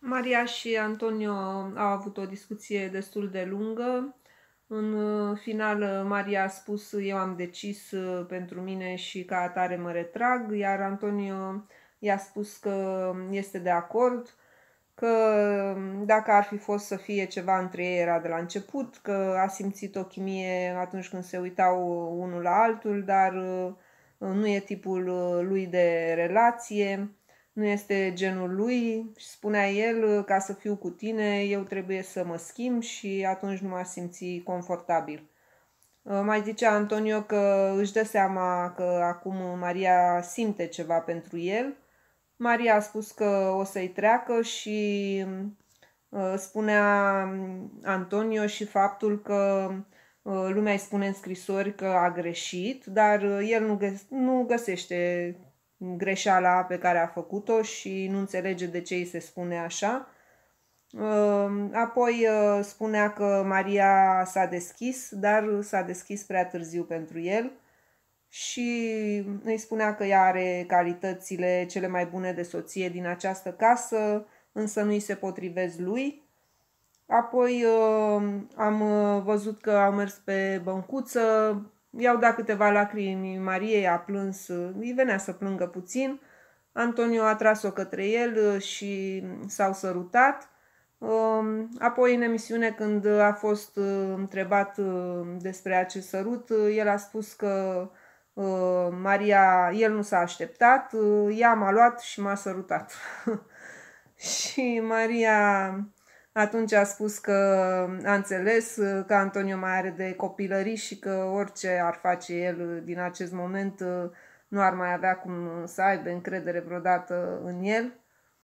Maria și Antonio au avut o discuție destul de lungă. În uh, final, uh, Maria a spus, eu am decis uh, pentru mine și ca atare mă retrag, iar Antonio i-a spus că este de acord, că dacă ar fi fost să fie ceva între ei era de la început, că a simțit o chimie atunci când se uitau unul la altul, dar nu e tipul lui de relație nu este genul lui și spunea el, ca să fiu cu tine, eu trebuie să mă schimb și atunci nu m-a simți confortabil. Uh, mai zicea Antonio că își dă seama că acum Maria simte ceva pentru el. Maria a spus că o să-i treacă și uh, spunea Antonio și faptul că uh, lumea îi spune în scrisori că a greșit, dar el nu, nu găsește greșeala pe care a făcut-o și nu înțelege de ce îi se spune așa. Ehm, apoi eh, spunea că Maria s-a deschis, dar s-a deschis prea târziu pentru el și îi spunea că ea are calitățile cele mai bune de soție din această casă, însă nu îi se potrivez lui. Apoi ehm, am eh, văzut că au mers pe băncuță, I-au dat câteva lacrimi, Mariei a plâns, îi venea să plângă puțin, Antonio a tras-o către el uh, și s-au sărutat. Um, apoi, în emisiune, când a fost uh, întrebat uh, despre acest sărut, el a spus că Maria, el nu s-a așteptat, ea m-a luat și m-a sărutat. și Maria atunci a spus că a înțeles că Antonio mai are de copilării și că orice ar face el din acest moment uh, nu ar mai avea cum să aibă încredere vreodată în el.